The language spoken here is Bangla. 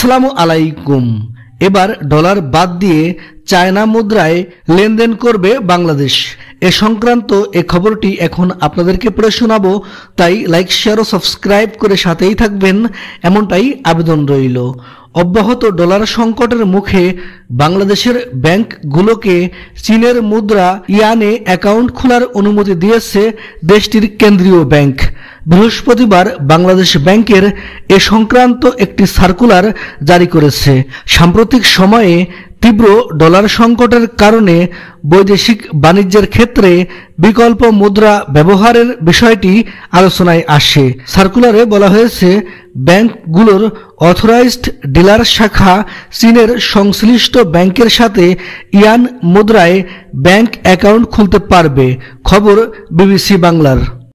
আসসালামু আলাইকুম এবার ডলার বাদ দিয়ে চায়না মুদ্রায় লেনদেন করবে বাংলাদেশ এ সংক্রান্ত এ খবরটি এখন আপনাদেরকে পড়ে শোনাবো তাই লাইক শেয়ার ও সাবস্ক্রাইব করে সাথেই থাকবেন এমনটাই আবেদন রইল অব্যাহত ডলার সংকটের মুখে বাংলাদেশের ব্যাংকগুলোকে চীনের মুদ্রা ইয়ানে অ্যাকাউন্ট খোলার অনুমতি দিয়েছে দেশটির কেন্দ্রীয় ব্যাংক বৃহস্পতিবার বাংলাদেশ ব্যাংকের এ সংক্রান্ত একটি সার্কুলার জারি করেছে সাম্প্রতিক সময়ে তীব্র ডলার সংকটের কারণে বৈদেশিক বাণিজ্যের ক্ষেত্রে বিকল্প মুদ্রা ব্যবহারের বিষয়টি আলোচনায় আসে সার্কুলারে বলা হয়েছে ব্যাংকগুলোর অথরাইজড ডিলার শাখা চীনের সংশ্লিষ্ট ব্যাংকের সাথে ইয়ান মুদ্রায় ব্যাংক অ্যাকাউন্ট খুলতে পারবে খবর বিবিসি বাংলার